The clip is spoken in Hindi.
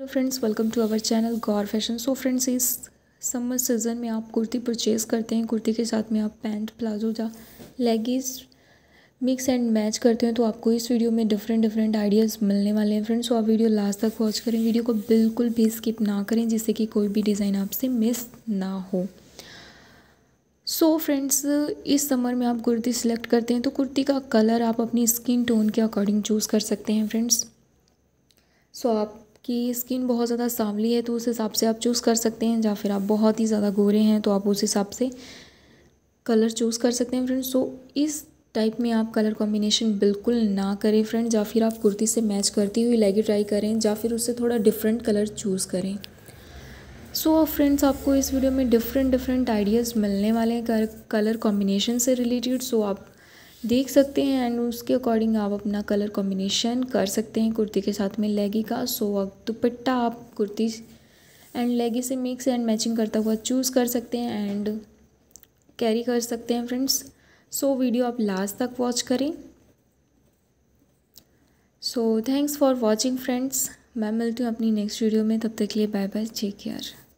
hello friends welcome to our channel Gaur fashion so friends इस समर सीज़न में आप कुर्ती परचेज़ करते हैं कुर्ती के साथ में आप पैंट प्लाजो या लेगीज मिक्स एंड मैच करते हैं तो आपको इस वीडियो में डिफरेंट डिफरेंट आइडियाज़ मिलने वाले हैं फ्रेंड्स सो आप वीडियो लास्ट तक वॉच करें वीडियो को बिल्कुल भी स्किप ना करें जिससे कि कोई भी डिज़ाइन आपसे मिस ना हो सो so फ्रेंड्स इस समर में आप कुर्ती सिलेक्ट करते हैं तो कुर्ती का कलर आप अपनी स्किन टोन के अकॉर्डिंग चूज़ कर सकते हैं फ्रेंड्स सो so आप कि स्किन बहुत ज़्यादा सांवली है तो उस हिसाब से आप चूज़ कर सकते हैं या फिर आप बहुत ही ज़्यादा गोरे हैं तो आप उस हिसाब से कलर चूज़ कर सकते हैं फ्रेंड्स तो इस टाइप में आप कलर कॉम्बिनेशन बिल्कुल ना करें फ्रेंड या फिर आप कुर्ती से मैच करती हुई लेगी ट्राई करें या फिर उससे थोड़ा डिफरेंट कलर चूज़ करें सो so, फ्रेंड्स आपको इस वीडियो में डिफरेंट डिफरेंट आइडियाज़ मिलने वाले हैं कलर कॉम्बिनेशन से रिलेटेड सो so, आप देख सकते हैं एंड उसके अकॉर्डिंग आप अपना कलर कॉम्बिनेशन कर सकते हैं कुर्ती के साथ में लेगी का सो अब दुपट्टा आप कुर्ती एंड लेगी से मिक्स एंड मैचिंग करता हुआ चूज़ कर सकते हैं एंड कैरी कर सकते हैं फ्रेंड्स सो वीडियो आप लास्ट तक वॉच करें so thanks for watching friends मैं मिलती हूँ अपनी नेक्स्ट वीडियो में तब तक के लिए बाय बाय टेक केयर